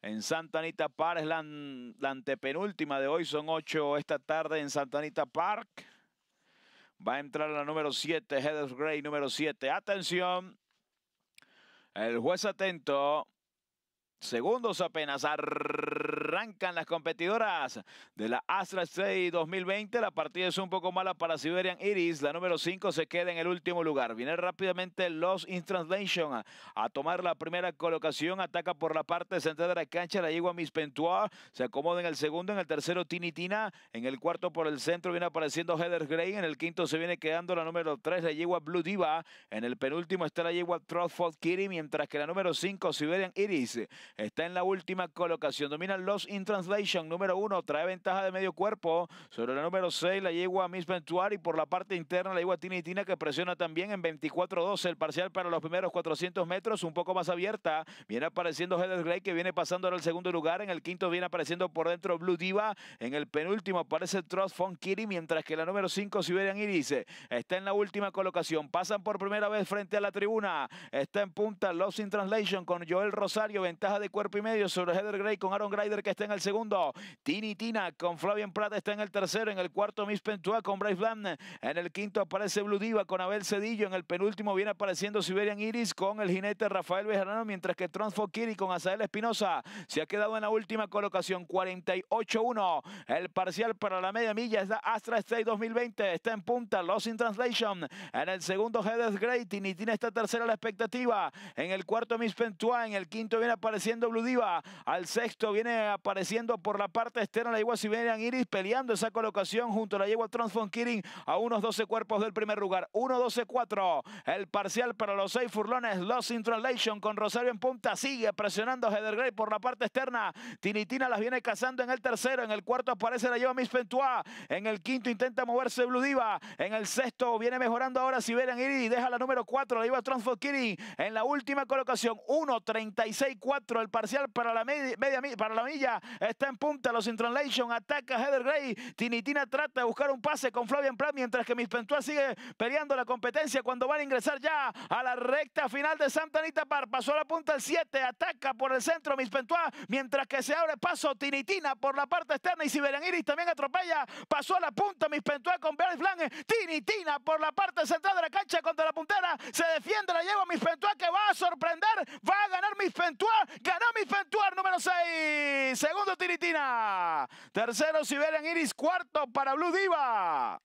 En Santa Anita Park es la, antepenúltima de hoy, son 8 esta tarde en Santa Anita Park. Va a entrar la número 7, Heather Gray, número 7. Atención, el juez atento segundos apenas arrancan las competidoras de la Astra 6 2020. La partida es un poco mala para Siberian Iris. La número 5 se queda en el último lugar. Viene rápidamente los In Translation a, tomar la primera colocación. Ataca por la parte central de la cancha. La yegua Miss Pentua se acomoda en el segundo. En el tercero Tinitina. En el cuarto por el centro viene apareciendo Heather Gray. En el quinto se viene quedando la número 3, la yegua Blue Diva. En el penúltimo está la yegua Trotford Kitty. Mientras que la número 5, Siberian Iris está en la última colocación. domina los in translation. Número uno trae ventaja de medio cuerpo sobre la número 6, la yegua Miss Ventuari. Por la parte interna, la yegua Tina, que presiona también en 24-12. El parcial para los primeros 400 metros, un poco más abierta. Viene apareciendo Heather Gray que viene pasando ahora el segundo lugar. En el quinto viene apareciendo por dentro Blue Diva. En el penúltimo aparece Trust kiri mientras que la número 5, Siberian Iris, está en la última colocación. Pasan por primera vez frente a la tribuna. Está en punta Los in Translation con Joel Rosario, ventaja de cuerpo y medio sobre Heather Gray con Aaron Grider que está en el segundo. Tini Tina con Flavian Prada está en el tercero. En el cuarto, Miss Pentua con Bryce Bland. En el quinto aparece Blue Diva con Abel Cedillo. En el penúltimo viene apareciendo Siberian Iris con el jinete Rafael Bejarano, mientras que Transfo con Azael Espinosa se ha quedado en la última colocación, 48-1. El parcial para la media milla es la Astra State 2020. Está en punta, Lost in Translation. En el segundo, Heather Gray. Tini Tina está tercera la expectativa. En el cuarto, Miss Pentua. En el quinto viene apareciendo siendo Blue Diva. Al sexto viene apareciendo por la parte externa la yegua Siberian Iris peleando esa colocación junto a la yegua Transform Kirin a unos 12 cuerpos del primer lugar. 1-12-4. El parcial para los seis furlones. los in con Rosario en punta. Sigue presionando Heather Gray por la parte externa. Tinitina las viene cazando en el tercero. En el cuarto aparece la yegua Miss Pentua. En el quinto intenta moverse Blue Diva. En el sexto viene mejorando ahora Siberian Iris. Deja la número 4. La yegua Transform Kirin en la última colocación. 1-36-4. El parcial para la media, para la milla. Está en punta los Intronlation Ataca Heather Gray. Tinitina trata de buscar un pase con Flavian Pratt mientras que Miss Pentua sigue peleando la competencia cuando van a ingresar ya a la recta final de Santa Anita Par. Pasó a la punta el 7. Ataca por el centro Miss Pentua mientras que se abre paso Tinitina por la parte externa y Siberian Iris también atropella. Pasó a la punta Miss Pentua con Barry Flan. Tinitina por la parte central de la cancha contra la puntera. Se defiende 6. Segundo Tiritina. Tercero Siberian Iris. Cuarto para Blue Diva.